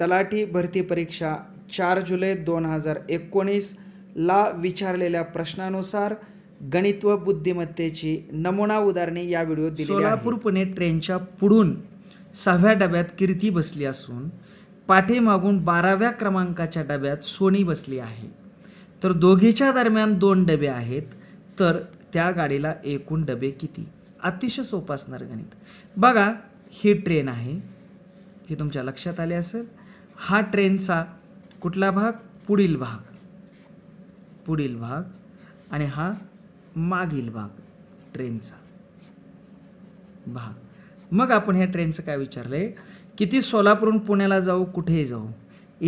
तलाठी भरती परीक्षा चार जुलै दोन हजार एकोणीस ला विचारलेल्या प्रश्नानुसार गणित व बुद्धिमत्तेची नमुना उदाहरणे या व्हिडिओत दिली सोलापूर पुणे ट्रेनच्या पुढून सहाव्या डब्यात कीर्ती बसली असून पाठीमागून बाराव्या क्रमांकाच्या डब्यात सोनी बसली आहे तर दोघीच्या दरम्यान दोन डबे आहेत तर त्या गाडीला एकूण डबे किती अतिशय सोपं असणार गणित बघा ही ट्रेन आहे हे तुमच्या लक्षात आले असेल हा ट्रेनचा कुठला भाग पुढील भाग पुढील भाग आणि हा मागील भाग ट्रेनचा भाग मग आपण ह्या ट्रेनचं काय विचारलं आहे की सोलापूरहून पुण्याला जाऊ कुठेही जाऊ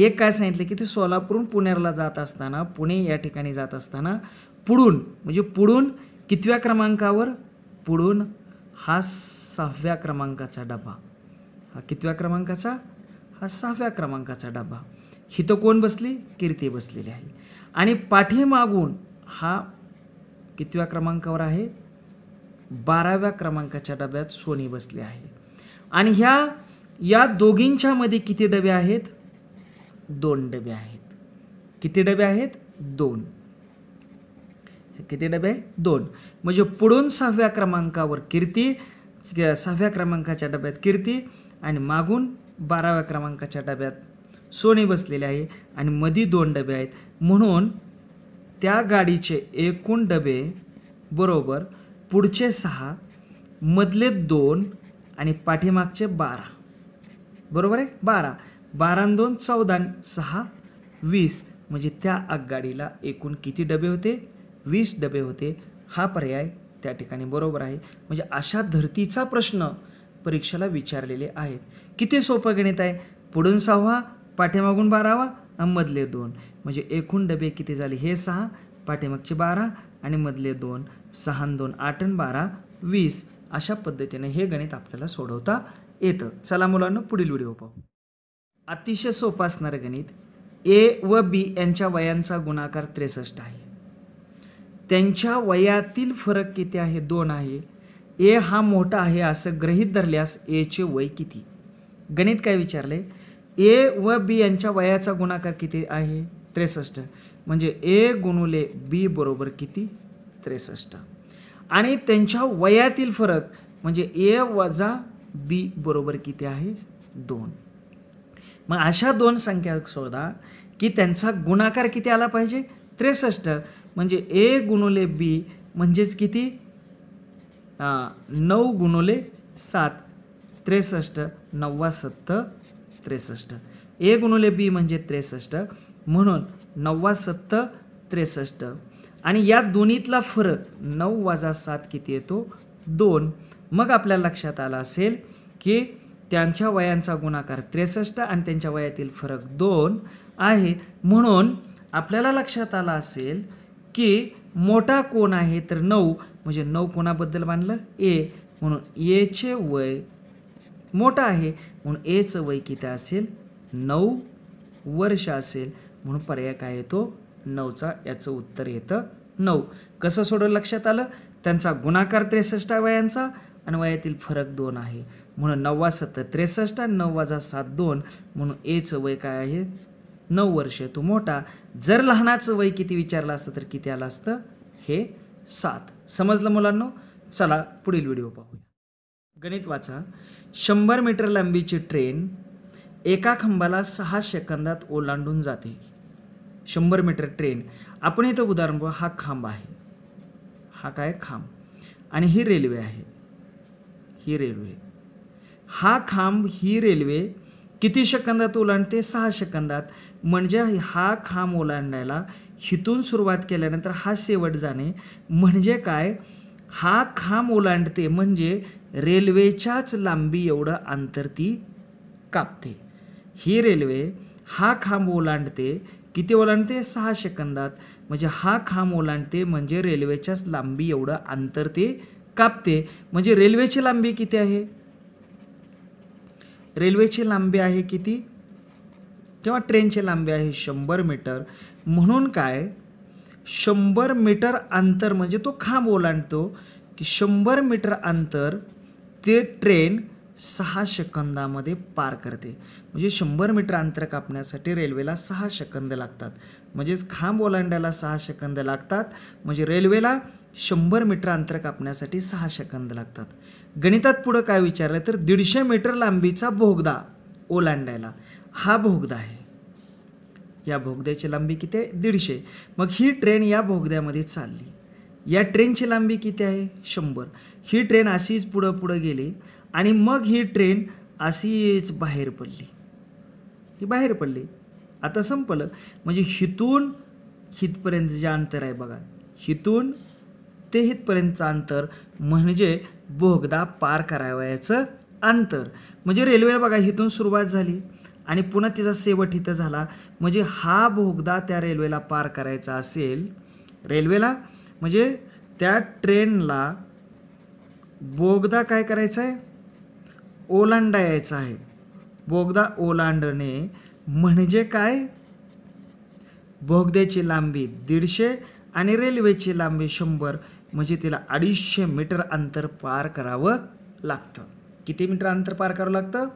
एक काय सांगितलं की ती सोलापूरहून पुण्याला जात असताना पुणे या ठिकाणी जात असताना पुढून म्हणजे पुढून कितव्या क्रमांकावर पुढून हा सहाव्या क्रमांकाचा डबा हा कितव्या क्रमांकाचा हा सहाव्या क्रमांकाचा डबा हिथं कोण बसली कीर्ती बसलेली आहे आणि पाठीमागून हा कितव्या क्रमांकावर आहे बाराव्या क्रमांकाच्या डब्यात सोनी बसले आहे आणि ह्या या दोघींच्या मध्ये किती डबे आहेत दोन डबे आहेत किती डबे आहेत दोन किती डबे आहेत दोन म्हणजे पुढून सहाव्या क्रमांकावर कीर्ती सहाव्या क्रमांकाच्या डब्यात कीर्ती आणि मागून बाराव्या क्रमांकाच्या डब्यात सोने बसलेले आहे आणि मधी दोन डबे आहेत म्हणून त्या गाडीचे एकूण डबे बरोबर पुढचे सहा मधले दोन आणि पाठीमागचे बारा बरोबर आहे बारा बारा दोन चौदा सहा वीस म्हणजे त्या आगगाडीला एकूण किती डबे होते वीस डबे होते हा पर्याय त्या ठिकाणी बरोबर आहे म्हणजे अशा धर्तीचा प्रश्न परीक्षेला विचारलेले आहेत किती सोपं गणित आहे पुढून सहावा पाठीमागून बारावा आणि मधले दोन म्हणजे एकूण डबे किती झाले हे सहा पाठीमागचे बारा आणि मधले दोन सहा दोन आठ आणि बारा वीस अशा पद्धतीने हे गणित आपल्याला सोडवता येतं चला मुलांना पुढील व्हिडिओ पाहू अतिशय सोपं असणारं गणित ए व बी यांच्या वयांचा गुणाकार त्रेसष्ट आहे त्यांच्या वयातील फरक किती आहे दोन आहे ए हा मोठा आहे असं गृहीत धरल्यास एचे वय किती गणित काय विचारले ए व बी यांच्या वयाचा गुणाकार किती आहे त्रेसष्ट म्हणजे ए गुणुले बी बरोबर किती त्रेसष्ट आणि त्यांच्या वयातील फरक म्हणजे ए वजा बी बरोबर किती आहे दोन मग अशा दोन संख्या शोधा की त्यांचा गुणाकार किती आला पाहिजे त्रेसष्ट म्हणजे ए गुणुले बी म्हणजेच किती नऊ गुणोले सात त्रेसष्ट नव्वा सत्त त्रेसष्ट ए गुणोले बी म्हणजे त्रेसष्ट म्हणून नव्वा सत्त त्रेसष्ट आणि या दोन्हीतला फरक नऊ वाजा सात किती येतो दोन मग आपल्या लक्षात आला असेल की त्यांच्या वयांचा गुणाकार त्रेसष्ट आणि त्यांच्या वयातील फरक दोन आहे म्हणून आपल्याला लक्षात आला असेल की मोठा कोण आहे तर नऊ म्हणजे नऊ कोणाबद्दल मानलं ए म्हणून एचे वय मोठं आहे म्हणून एचं वय किती असेल नऊ वर्ष असेल म्हणून पर्याय काय येतो नऊचा याचं उत्तर येतं नऊ कसं सोडवलं लक्षात आलं त्यांचा गुणाकार त्रेसष्ट वयांचा आणि वयातील फरक दोन आहे म्हणून नववा सत्तर त्रेसष्ट आणि नऊ वाजा सात दोन म्हणून एचं वय काय आहे नऊ वर्ष तो मोठा जर लहानाचं वय किती विचारलं असतं तर किती आलं असतं हे सात समजलं मुलांनो चला पुढील व्हिडिओ पाहूया गणित वाचा शंभर मीटर लांबीची ट्रेन एका खंबाला सहा सेकंदात ओलांडून जाते शंभर मीटर ट्रेन आपण इथं उदाहरण बघू हा खांब आहे हा काय खांब आणि ही रेल्वे आहे ही रेल्वे हा खांब ही रेल्वे किती सेकंदात ओलांडते सहा सेकंदात म्हणजे हा खांब ओलांडायला हिथून सुरुवात केल्यानंतर हा शेवट जाणे म्हणजे काय हा खांब ओलांडते म्हणजे रेल्वेच्याच लांबी एवढं अंतर ती कापते ही रेल्वे हा खांब ओलांडते किती ओलांडते सहा सेकंदात म्हणजे हा खांब ओलांडते म्हणजे रेल्वेच्याच लांबी एवढं अंतर ते कापते म्हणजे रेल्वेची लांबी किती आहे रेल्वेची लांबी आहे किती किंवा ट्रेनची लांबी आहे शंभर मीटर म्हणून काय शंभर मीटर अंतर म्हणजे तो खांब ओलांडतो की शंभर मीटर अंतर ते ट्रेन सहा सेकंदामध्ये पार करते म्हणजे शंभर मीटर अंतर कापण्यासाठी रेल्वेला सहा सेकंद लागतात म्हणजेच खांब ओलांडायला सहा सेकंद लागतात म्हणजे रेल्वेला शंभर मीटर अंतर कापण्यासाठी सहा सेकंद लागतात गणितात पुढं काय विचारलं तर दीडशे मीटर लांबीचा भोगदा ओलांडायला हा भोगदा आहे या भोगद्याची लांबी किती आहे दीडशे मग ही ट्रेन या भोगद्यामध्ये चालली या ट्रेनची लांबी किती आहे शंभर ही ट्रेन अशीच पुढं पुढं गेली आणि मग ही ट्रेन अशीच बाहेर पडली ही बाहेर पडली आता संपलं म्हणजे हिथून हितपर्यंत जे अंतर आहे बघा हिथून ते हितपर्यंतचं अंतर म्हणजे बोगदा पार करावयाचं अंतर म्हणजे रेल्वेला बघा हिथून सुरुवात झाली आणि पुन्हा तिचा शेवट इथं झाला म्हणजे हा भोगदा त्या रेल्वेला पार करायचा असेल रेल्वेला म्हणजे त्या ट्रेनला बोगदा काय करायचा आहे ओलांडा यायचा आहे बोगदा ओलांडणे म्हणजे काय बोगद्याची लांबी दीडशे आणि रेल्वेची लांबी शंभर म्हणजे तिला अडीचशे मीटर अंतर पार करावं लागतं किती मीटर अंतर पार करावं लागतं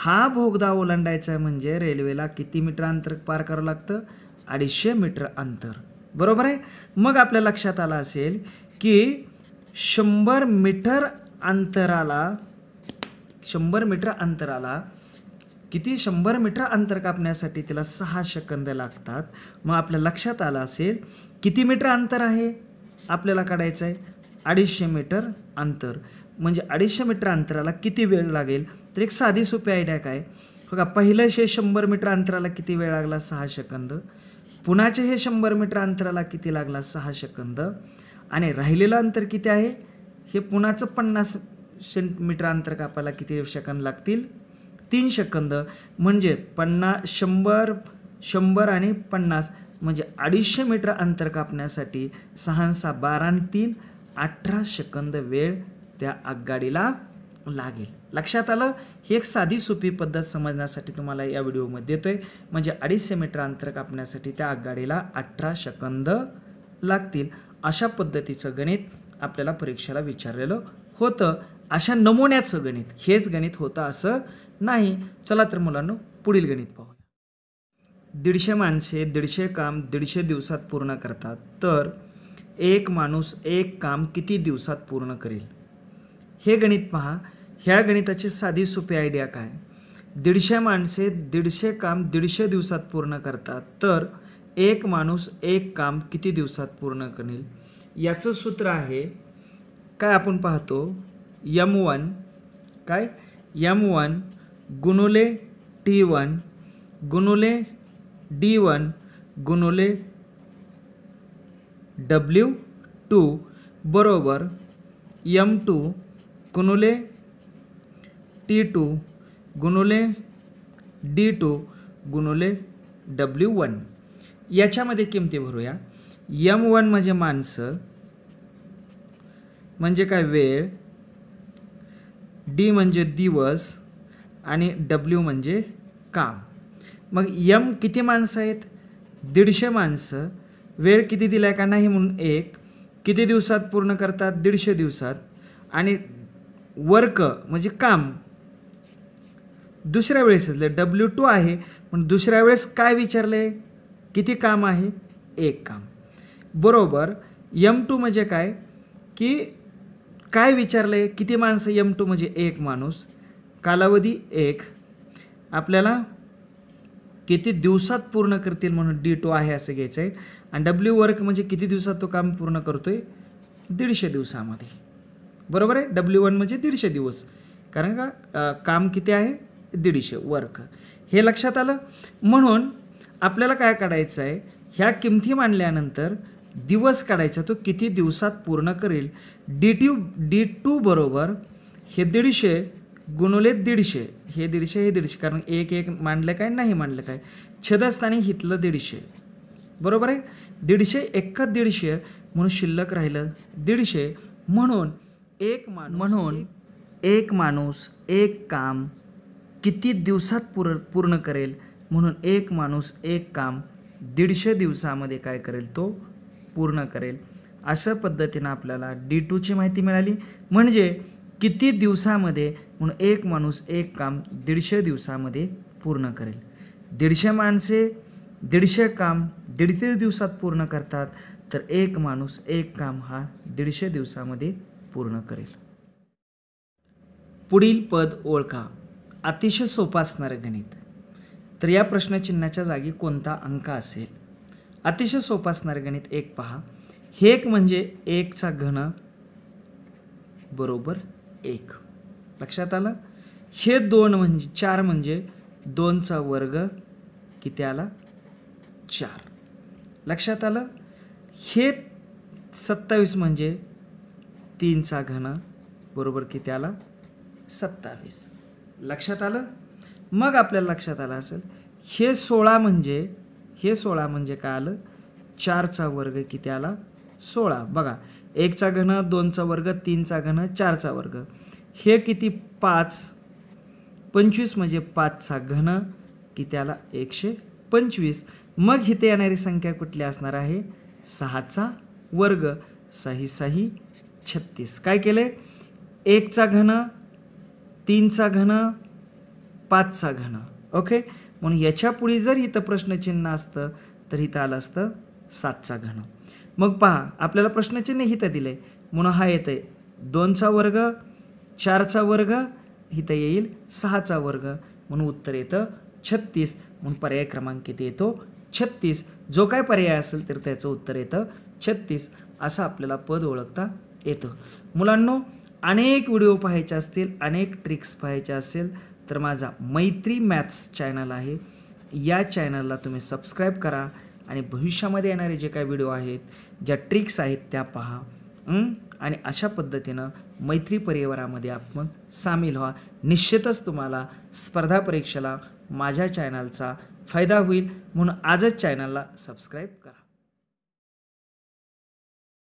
हा भोगदा ओलांडायचा आहे म्हणजे रेल्वेला किती मीटर अंतर पार करावं लागतं अडीचशे मीटर अंतर बरोबर आहे मग आपल्या लक्षात आलं असेल की शंभर मीटर अंतराला शंभर मीटर अंतराला किती शंभर मीटर अंतर कापण्यासाठी तिला सहा सेकंद लागतात मग आपल्या लक्षात आलं असेल किती मीटर अंतर आहे आपल्याला काढायचं आहे अडीचशे मीटर अंतर म्हणजे अडीचशे मीटर अंतराला किती वेळ लागेल तर एक साधी सोपी आयडिया काय बघा पहिलं हे शंभर मीटर अंतराला किती वेळ लागला सहा सेकंद पुण्याचे हे शंभर मीटर अंतराला किती लागला सहा सेकंद आणि राहिलेलं अंतर किती आहे हे पुण्याचं पन्नास सेंटीमीटर अंतर कापायला किती सेकंद लागतील तीन सेकंद म्हणजे पन्ना शंभर शंभर आणि पन्नास म्हणजे अडीचशे मीटर अंतर कापण्यासाठी सहा सहा बारा तीन अठरा सेकंद वेळ त्या आगगाडीला लागेल लक्षात आलं ही एक साधी सोपी पद्धत समजण्यासाठी तुम्हाला या व्हिडिओमध्ये देतो आहे म्हणजे अडीचशे मीटर अंतर कापण्यासाठी त्या आगगाडीला अठरा शकंद लागतील अशा पद्धतीचं गणित आपल्याला परीक्षेला विचारलेलं होतं अशा नमुन्याचं गणित हेच गणित होतं असं नाही चला तर मुलांना पुढील गणित पाहूया दीडशे माणसे दीडशे काम दीडशे दिवसात पूर्ण करतात तर एक माणूस एक काम किती दिवसात पूर्ण करेल हे गणित पहा ह्या गणिताची साधी सोपी आयडिया काय दीडशे माणसे दीडशे काम दीडशे दिवसात पूर्ण करतात तर एक माणूस एक काम किती दिवसात पूर्ण करेल याचं सूत्र आहे काय आपण पाहतो यम वन काय यम वन गुणुले टी वन गुणुले डी वन गुणुले डब्ल्यू टू बरोबर यम टू गुणुले टी टू गुणुले डी टू गुणुले डब्ल्यू वन याच्यामध्ये किमती भरूया यम वन म्हणजे माणसं म्हणजे काय वेळ डी म्हणजे दिवस आणि डब्ल्यू म्हणजे काम मग यम किती माणसं आहेत दीडशे माणसं वेळ किती दिला आहे का नाही म्हणून एक किती दिवसात पूर्ण करतात दीडशे दिवसात आणि वर्क म्हणजे काम दुसऱ्या वेळेस डब्ल्यू टू आहे पण दुसऱ्या वेळेस काय विचारलं आहे किती काम आहे एक काम बरोबर यम टू म्हणजे काय की काय विचारलं आहे किती माणसं यम टू म्हणजे एक माणूस कालावधी एक आपल्याला किती दिवसात पूर्ण करतील म्हणून डी टू आहे असं घ्यायचं आहे आणि डब्ल्यू वर्क म्हणजे किती दिवसात तो काम पूर्ण करतो आहे दीडशे दिवसामध्ये बरोबर आहे डब्ल्यू वन म्हणजे दीडशे दिवस कारण का काम किती आहे दीडशे वर्क हे लक्षात आलं म्हणून आपल्याला काय काढायचं आहे ह्या किमती मांडल्यानंतर दिवस काढायचा तो किती दिवसात पूर्ण करेल डी ट्यू डी टू बरोबर हे दीडशे गुणवले दीडशे हे दीडशे हे दीडशे कारण एक एक मांडलं काय नाही मांडलं काय छदस्थानी हितलं दीडशे बरोबर आहे दीडशे एकच दीडशे म्हणून शिल्लक राहिलं दीडशे म्हणून एक माणूस म्हणून एक माणूस एक काम किती दिवसात पूर पूर्ण करेल म्हणून एक माणूस एक काम दीडशे दिवसामध्ये काय करेल तो पूर्ण करेल अशा पद्धतीनं आपल्याला डी टूची माहिती मिळाली म्हणजे किती दिवसामध्ये म्हणून एक माणूस एक काम दीडशे दिवसामध्ये पूर्ण करेल दीडशे माणसे दीडशे काम दीडशे दिवसात पूर्ण करतात तर एक माणूस एक काम हा दीडशे दिवसामध्ये पूर्ण करेल पुढील पद ओळखा अतिशय सोपा असणारं गणित तर या प्रश्नचिन्हाच्या जागी कोणता अंक असेल अतिशय सोपा असणारं गणित एक पहा हे एक म्हणजे एकचा घन बरोबर एक लक्षात आलं हे दोन म्हणजे चार म्हणजे दोनचा वर्ग किती आला चार लक्षात आलं हे सत्तावीस म्हणजे तीनचा घन बरोबर की त्याला सत्तावीस लक्षात आलं मग आपल्याला लक्षात आलं असेल हे सोळा म्हणजे हे सोळा म्हणजे काय आलं चारचा वर्ग किती आला सोळा बघा एकचा घन दोनचा वर्ग तीनचा घन चारचा वर्ग हे किती पाच पंचवीस म्हणजे पाचचा घन किती आला एकशे पंचवीस मग इथे येणारी संख्या कुठली असणार आहे सहाचा वर्ग सही सही छत्तीस काय केले एकचा घन तीनचा घन पाचचा घन ओके म्हणून याच्या पुढे जर इथं प्रश्नचिन्ह असतं तर इथं आलं असतं सातचा घन मग पहा आपल्याला प्रश्नचिन्ह इथं दिलं आहे म्हणून हा येतं आहे दोनचा वर्ग चारचा वर्ग इथं येईल सहाचा वर्ग म्हणून उत्तर येतं छत्तीस म्हणून पर्याय क्रमांक किती येतो छत्तीस जो काय पर्याय असेल तर त्याचं उत्तर येतं छत्तीस असं आपल्याला पद ओळखता येतं मुलांनो अनेक व्हिडिओ पाहायचे असतील अनेक ट्रिक्स पाहायचे असेल तर माझा मैत्री मॅथ्स चॅनल आहे या चॅनलला तुम्ही सबस्क्राईब करा आणि भविष्यामध्ये येणारे जे काही व्हिडिओ आहेत ज्या ट्रिक्स आहेत त्या पहा आणि अशा पद्धतीनं मैत्री परिवारामध्ये आपण सामील व्हा निश्चितच तुम्हाला स्पर्धा परीक्षेला माझ्या चॅनलचा फायदा होईल म्हणून आजच चॅनलला सबस्क्राईब करा